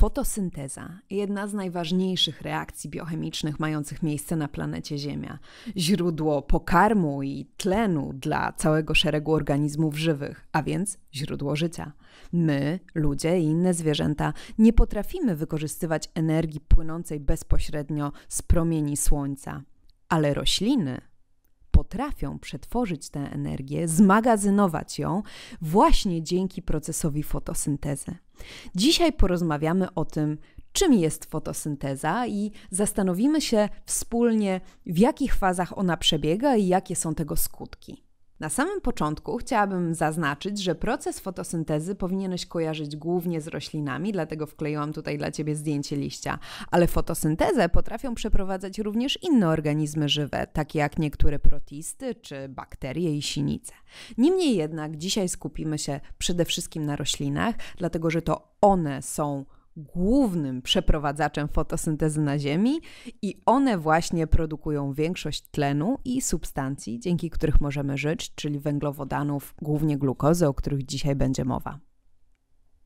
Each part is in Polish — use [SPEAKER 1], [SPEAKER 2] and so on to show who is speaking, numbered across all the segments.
[SPEAKER 1] Fotosynteza jedna z najważniejszych reakcji biochemicznych mających miejsce na planecie Ziemia. Źródło pokarmu i tlenu dla całego szeregu organizmów żywych, a więc źródło życia. My, ludzie i inne zwierzęta, nie potrafimy wykorzystywać energii płynącej bezpośrednio z promieni słońca, ale rośliny potrafią przetworzyć tę energię, zmagazynować ją właśnie dzięki procesowi fotosyntezy. Dzisiaj porozmawiamy o tym, czym jest fotosynteza i zastanowimy się wspólnie, w jakich fazach ona przebiega i jakie są tego skutki. Na samym początku chciałabym zaznaczyć, że proces fotosyntezy powinieneś kojarzyć głównie z roślinami, dlatego wkleiłam tutaj dla Ciebie zdjęcie liścia, ale fotosyntezę potrafią przeprowadzać również inne organizmy żywe, takie jak niektóre protisty czy bakterie i sinice. Niemniej jednak dzisiaj skupimy się przede wszystkim na roślinach, dlatego że to one są głównym przeprowadzaczem fotosyntezy na Ziemi i one właśnie produkują większość tlenu i substancji, dzięki których możemy żyć, czyli węglowodanów, głównie glukozy, o których dzisiaj będzie mowa.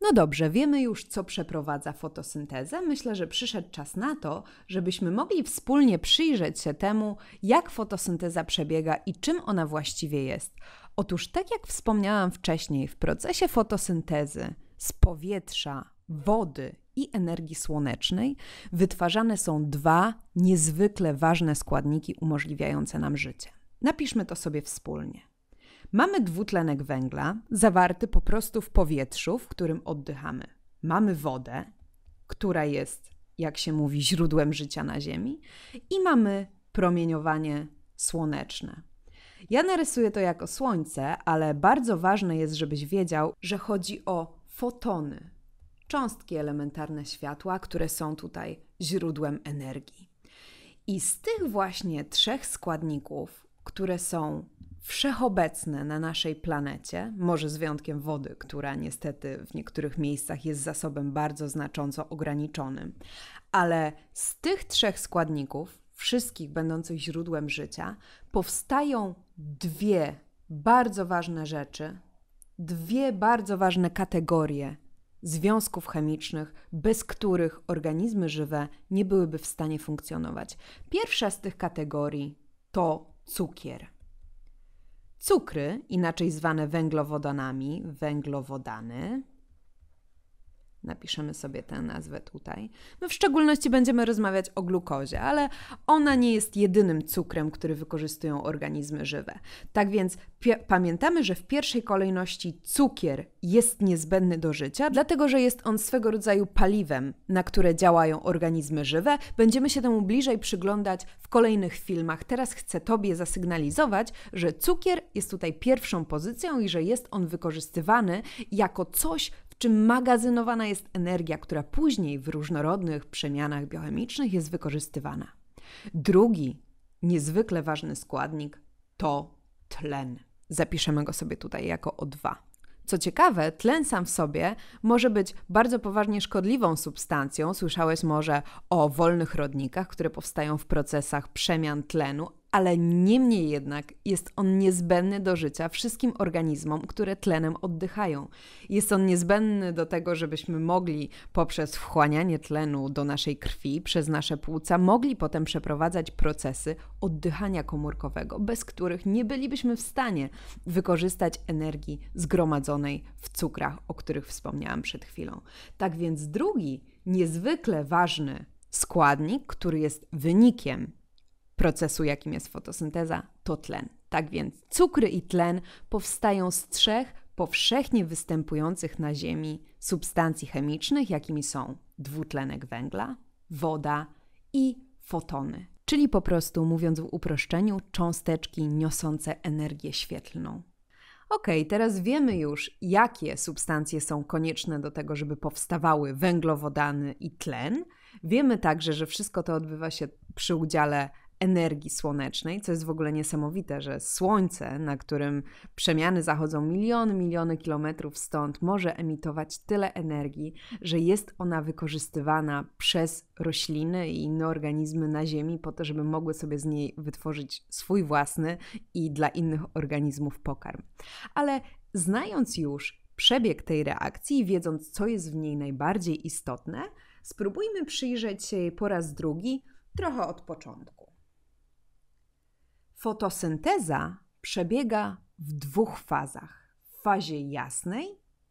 [SPEAKER 1] No dobrze, wiemy już, co przeprowadza fotosyntezę. Myślę, że przyszedł czas na to, żebyśmy mogli wspólnie przyjrzeć się temu, jak fotosynteza przebiega i czym ona właściwie jest. Otóż, tak jak wspomniałam wcześniej, w procesie fotosyntezy z powietrza wody i energii słonecznej wytwarzane są dwa niezwykle ważne składniki umożliwiające nam życie. Napiszmy to sobie wspólnie. Mamy dwutlenek węgla zawarty po prostu w powietrzu, w którym oddychamy. Mamy wodę, która jest, jak się mówi, źródłem życia na Ziemi, i mamy promieniowanie słoneczne. Ja narysuję to jako słońce, ale bardzo ważne jest, żebyś wiedział, że chodzi o fotony, cząstki elementarne światła, które są tutaj źródłem energii. I z tych właśnie trzech składników, które są wszechobecne na naszej planecie, może z wyjątkiem wody, która niestety w niektórych miejscach jest zasobem bardzo znacząco ograniczonym, ale z tych trzech składników, wszystkich będących źródłem życia, powstają dwie bardzo ważne rzeczy, dwie bardzo ważne kategorie związków chemicznych, bez których organizmy żywe nie byłyby w stanie funkcjonować. Pierwsza z tych kategorii to cukier. Cukry, inaczej zwane węglowodanami, węglowodany, Napiszemy sobie tę nazwę tutaj. My w szczególności będziemy rozmawiać o glukozie, ale ona nie jest jedynym cukrem, który wykorzystują organizmy żywe. Tak więc pamiętamy, że w pierwszej kolejności cukier jest niezbędny do życia, dlatego że jest on swego rodzaju paliwem, na które działają organizmy żywe. Będziemy się temu bliżej przyglądać w kolejnych filmach. Teraz chcę Tobie zasygnalizować, że cukier jest tutaj pierwszą pozycją i że jest on wykorzystywany jako coś, czym magazynowana jest energia, która później w różnorodnych przemianach biochemicznych jest wykorzystywana. Drugi niezwykle ważny składnik to tlen. Zapiszemy go sobie tutaj jako O2. Co ciekawe, tlen sam w sobie może być bardzo poważnie szkodliwą substancją. Słyszałeś może o wolnych rodnikach, które powstają w procesach przemian tlenu, ale niemniej jednak jest on niezbędny do życia wszystkim organizmom, które tlenem oddychają. Jest on niezbędny do tego, żebyśmy mogli poprzez wchłanianie tlenu do naszej krwi przez nasze płuca, mogli potem przeprowadzać procesy oddychania komórkowego, bez których nie bylibyśmy w stanie wykorzystać energii zgromadzonej w cukrach, o których wspomniałam przed chwilą. Tak więc drugi niezwykle ważny składnik, który jest wynikiem procesu, jakim jest fotosynteza, to tlen. Tak więc cukry i tlen powstają z trzech powszechnie występujących na Ziemi substancji chemicznych, jakimi są dwutlenek węgla, woda i fotony. Czyli po prostu, mówiąc w uproszczeniu, cząsteczki niosące energię świetlną. Ok, teraz wiemy już, jakie substancje są konieczne do tego, żeby powstawały węglowodany i tlen. Wiemy także, że wszystko to odbywa się przy udziale energii słonecznej, co jest w ogóle niesamowite, że słońce, na którym przemiany zachodzą miliony, miliony kilometrów stąd, może emitować tyle energii, że jest ona wykorzystywana przez rośliny i inne organizmy na Ziemi po to, żeby mogły sobie z niej wytworzyć swój własny i dla innych organizmów pokarm. Ale znając już przebieg tej reakcji i wiedząc, co jest w niej najbardziej istotne, spróbujmy przyjrzeć się jej po raz drugi, trochę od początku. Fotosynteza przebiega w dwóch fazach: w fazie jasnej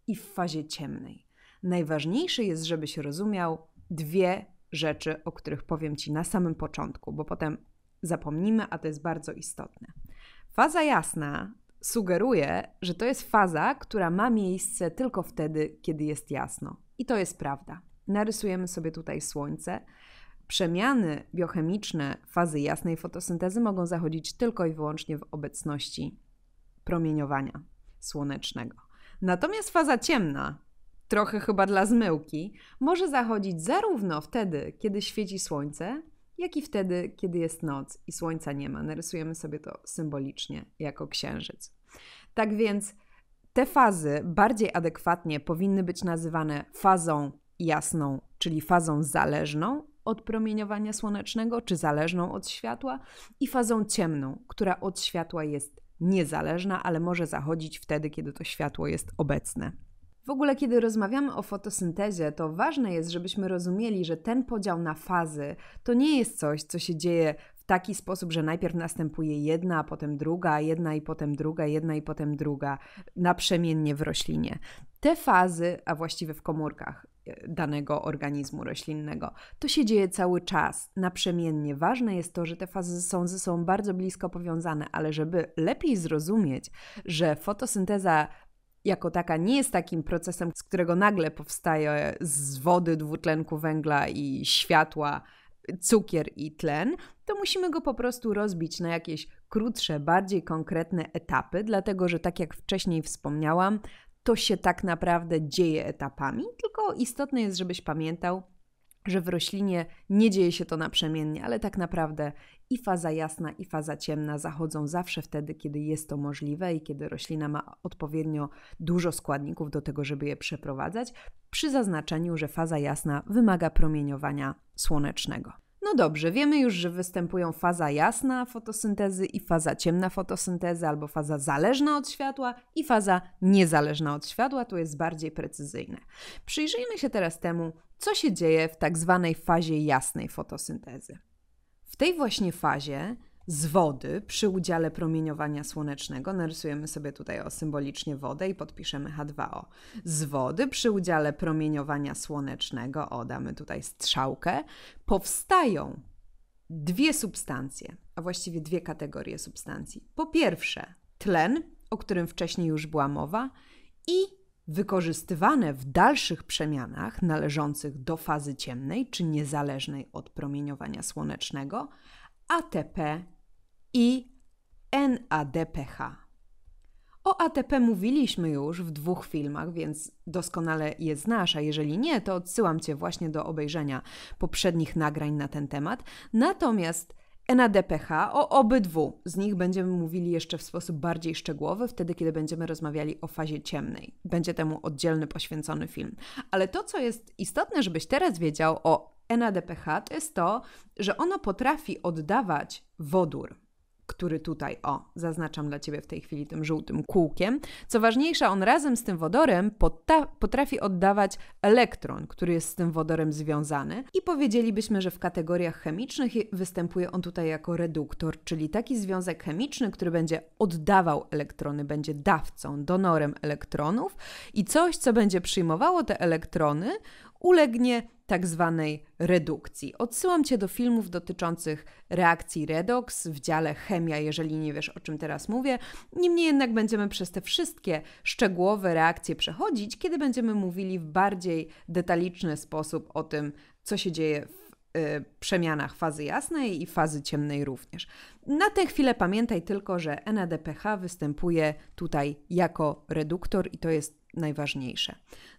[SPEAKER 1] i w fazie ciemnej. Najważniejsze jest, żebyś rozumiał dwie rzeczy, o których powiem Ci na samym początku, bo potem zapomnimy, a to jest bardzo istotne. Faza jasna sugeruje, że to jest faza, która ma miejsce tylko wtedy, kiedy jest jasno. I to jest prawda. Narysujemy sobie tutaj słońce. Przemiany biochemiczne fazy jasnej fotosyntezy mogą zachodzić tylko i wyłącznie w obecności promieniowania słonecznego. Natomiast faza ciemna, trochę chyba dla zmyłki, może zachodzić zarówno wtedy, kiedy świeci słońce, jak i wtedy, kiedy jest noc i słońca nie ma. Narysujemy sobie to symbolicznie jako księżyc. Tak więc te fazy bardziej adekwatnie powinny być nazywane fazą jasną, czyli fazą zależną, od promieniowania słonecznego, czy zależną od światła, i fazą ciemną, która od światła jest niezależna, ale może zachodzić wtedy, kiedy to światło jest obecne. W ogóle, kiedy rozmawiamy o fotosyntezie, to ważne jest, żebyśmy rozumieli, że ten podział na fazy to nie jest coś, co się dzieje w taki sposób, że najpierw następuje jedna, a potem druga, jedna i potem druga, jedna i potem druga, naprzemiennie w roślinie. Te fazy, a właściwie w komórkach, danego organizmu roślinnego. To się dzieje cały czas, naprzemiennie. Ważne jest to, że te fazy są ze sobą bardzo blisko powiązane, ale żeby lepiej zrozumieć, że fotosynteza jako taka nie jest takim procesem, z którego nagle powstaje z wody, dwutlenku węgla i światła cukier i tlen, to musimy go po prostu rozbić na jakieś krótsze, bardziej konkretne etapy, dlatego że tak jak wcześniej wspomniałam, to się tak naprawdę dzieje etapami, tylko istotne jest, żebyś pamiętał, że w roślinie nie dzieje się to naprzemiennie, ale tak naprawdę i faza jasna, i faza ciemna zachodzą zawsze wtedy, kiedy jest to możliwe i kiedy roślina ma odpowiednio dużo składników do tego, żeby je przeprowadzać, przy zaznaczeniu, że faza jasna wymaga promieniowania słonecznego. No dobrze, wiemy już, że występują faza jasna fotosyntezy i faza ciemna fotosyntezy, albo faza zależna od światła i faza niezależna od światła, Tu jest bardziej precyzyjne. Przyjrzyjmy się teraz temu, co się dzieje w tak zwanej fazie jasnej fotosyntezy. W tej właśnie fazie z wody przy udziale promieniowania słonecznego. Narysujemy sobie tutaj o symbolicznie wodę i podpiszemy H2O. Z wody przy udziale promieniowania słonecznego, o damy tutaj strzałkę, powstają dwie substancje, a właściwie dwie kategorie substancji. Po pierwsze tlen, o którym wcześniej już była mowa, i wykorzystywane w dalszych przemianach należących do fazy ciemnej czy niezależnej od promieniowania słonecznego, ATP i NADPH. O ATP mówiliśmy już w dwóch filmach, więc doskonale je znasz, a jeżeli nie, to odsyłam Cię właśnie do obejrzenia poprzednich nagrań na ten temat. Natomiast NADPH, o obydwu z nich będziemy mówili jeszcze w sposób bardziej szczegółowy, wtedy kiedy będziemy rozmawiali o fazie ciemnej. Będzie temu oddzielny poświęcony film. Ale to, co jest istotne, żebyś teraz wiedział o NADPH to jest to, że ono potrafi oddawać wodór, który tutaj, o, zaznaczam dla Ciebie w tej chwili tym żółtym kółkiem. Co ważniejsze, on razem z tym wodorem potrafi oddawać elektron, który jest z tym wodorem związany. I powiedzielibyśmy, że w kategoriach chemicznych występuje on tutaj jako reduktor, czyli taki związek chemiczny, który będzie oddawał elektrony, będzie dawcą, donorem elektronów i coś, co będzie przyjmowało te elektrony, ulegnie tak zwanej redukcji. Odsyłam Cię do filmów dotyczących reakcji redox w dziale chemia, jeżeli nie wiesz o czym teraz mówię. Niemniej jednak będziemy przez te wszystkie szczegółowe reakcje przechodzić, kiedy będziemy mówili w bardziej detaliczny sposób o tym, co się dzieje w y, przemianach fazy jasnej i fazy ciemnej również. Na tę chwilę pamiętaj tylko, że NADPH występuje tutaj jako reduktor i to jest najważniejsze.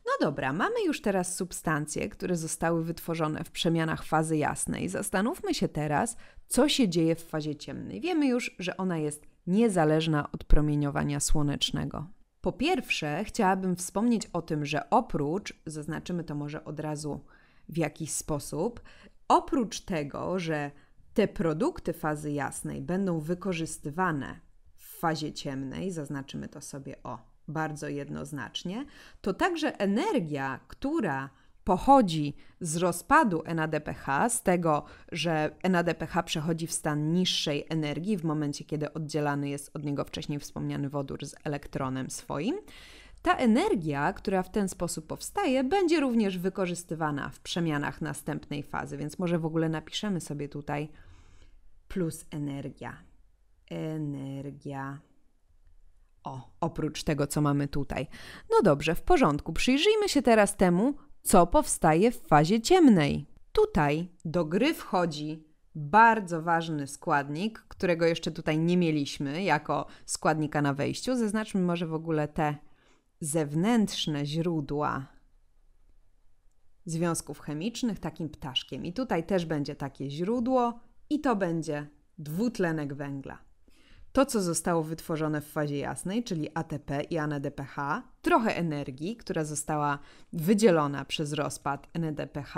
[SPEAKER 1] No dobra, mamy już teraz substancje, które zostały wytworzone w przemianach fazy jasnej. Zastanówmy się teraz, co się dzieje w fazie ciemnej. Wiemy już, że ona jest niezależna od promieniowania słonecznego. Po pierwsze, chciałabym wspomnieć o tym, że oprócz, zaznaczymy to może od razu w jakiś sposób, oprócz tego, że te produkty fazy jasnej będą wykorzystywane w fazie ciemnej, zaznaczymy to sobie o bardzo jednoznacznie, to także energia, która pochodzi z rozpadu NADPH, z tego, że NADPH przechodzi w stan niższej energii w momencie, kiedy oddzielany jest od niego wcześniej wspomniany wodór z elektronem swoim. Ta energia, która w ten sposób powstaje, będzie również wykorzystywana w przemianach następnej fazy, więc może w ogóle napiszemy sobie tutaj plus energia. Energia. O, oprócz tego, co mamy tutaj. No dobrze, w porządku. Przyjrzyjmy się teraz temu, co powstaje w fazie ciemnej. Tutaj do gry wchodzi bardzo ważny składnik, którego jeszcze tutaj nie mieliśmy jako składnika na wejściu. Zaznaczmy może w ogóle te zewnętrzne źródła związków chemicznych takim ptaszkiem. I tutaj też będzie takie źródło, i to będzie dwutlenek węgla to, co zostało wytworzone w fazie jasnej, czyli ATP i NADPH, trochę energii, która została wydzielona przez rozpad NADPH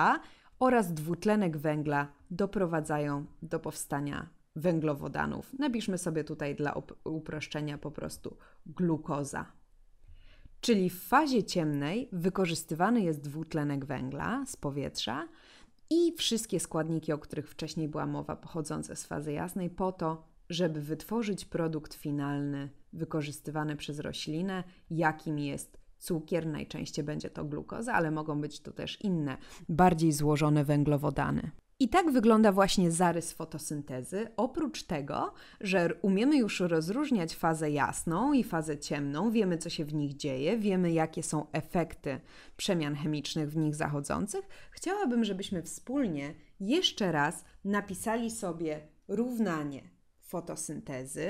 [SPEAKER 1] oraz dwutlenek węgla doprowadzają do powstania węglowodanów. Napiszmy sobie tutaj dla uproszczenia po prostu glukoza. Czyli w fazie ciemnej wykorzystywany jest dwutlenek węgla z powietrza i wszystkie składniki, o których wcześniej była mowa, pochodzące z fazy jasnej, po to, żeby wytworzyć produkt finalny wykorzystywany przez roślinę, jakim jest cukier, najczęściej będzie to glukoza, ale mogą być to też inne, bardziej złożone węglowodany. I tak wygląda właśnie zarys fotosyntezy. Oprócz tego, że umiemy już rozróżniać fazę jasną i fazę ciemną, wiemy co się w nich dzieje, wiemy jakie są efekty przemian chemicznych w nich zachodzących, chciałabym, żebyśmy wspólnie jeszcze raz napisali sobie równanie fotosyntezy,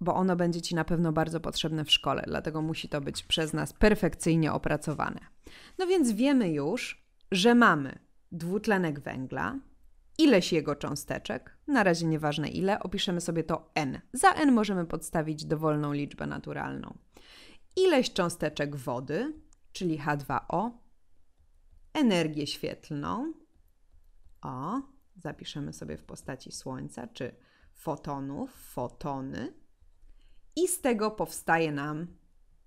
[SPEAKER 1] bo ono będzie Ci na pewno bardzo potrzebne w szkole, dlatego musi to być przez nas perfekcyjnie opracowane. No więc wiemy już, że mamy dwutlenek węgla, ileś jego cząsteczek, na razie nieważne ile, opiszemy sobie to n. Za n możemy podstawić dowolną liczbę naturalną. Ileś cząsteczek wody, czyli H2O, energię świetlną, O, zapiszemy sobie w postaci słońca, czy fotonów, fotony, i z tego powstaje nam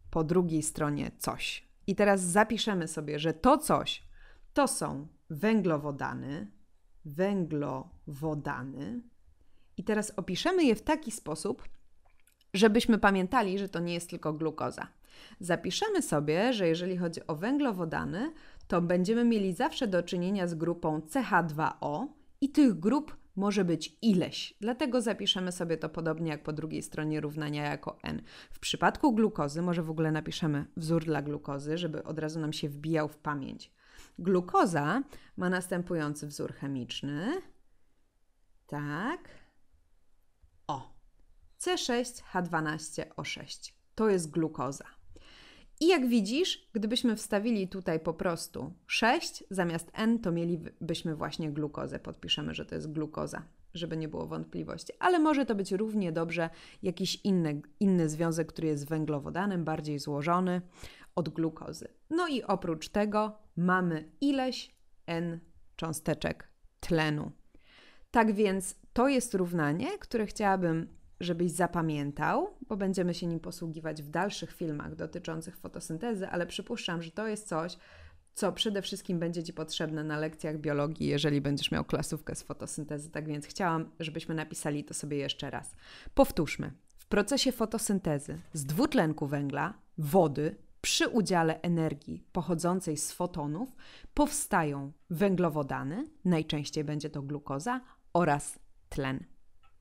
[SPEAKER 1] po drugiej stronie coś. I teraz zapiszemy sobie, że to coś to są węglowodany, węglowodany, i teraz opiszemy je w taki sposób, żebyśmy pamiętali, że to nie jest tylko glukoza. Zapiszemy sobie, że jeżeli chodzi o węglowodany, to będziemy mieli zawsze do czynienia z grupą CH2O, i tych grup może być ileś. Dlatego zapiszemy sobie to podobnie jak po drugiej stronie równania jako n. W przypadku glukozy może w ogóle napiszemy wzór dla glukozy, żeby od razu nam się wbijał w pamięć. Glukoza ma następujący wzór chemiczny. Tak. O. C6H12O6. To jest glukoza. I jak widzisz, gdybyśmy wstawili tutaj po prostu 6 zamiast N, to mielibyśmy właśnie glukozę. Podpiszemy, że to jest glukoza, żeby nie było wątpliwości. Ale może to być równie dobrze jakiś inny, inny związek, który jest węglowodanem, bardziej złożony od glukozy. No i oprócz tego mamy ileś N cząsteczek tlenu. Tak więc to jest równanie, które chciałabym żebyś zapamiętał, bo będziemy się nim posługiwać w dalszych filmach dotyczących fotosyntezy, ale przypuszczam, że to jest coś, co przede wszystkim będzie Ci potrzebne na lekcjach biologii, jeżeli będziesz miał klasówkę z fotosyntezy. Tak więc chciałam, żebyśmy napisali to sobie jeszcze raz. Powtórzmy. W procesie fotosyntezy z dwutlenku węgla, wody, przy udziale energii pochodzącej z fotonów powstają węglowodany, najczęściej będzie to glukoza, oraz tlen.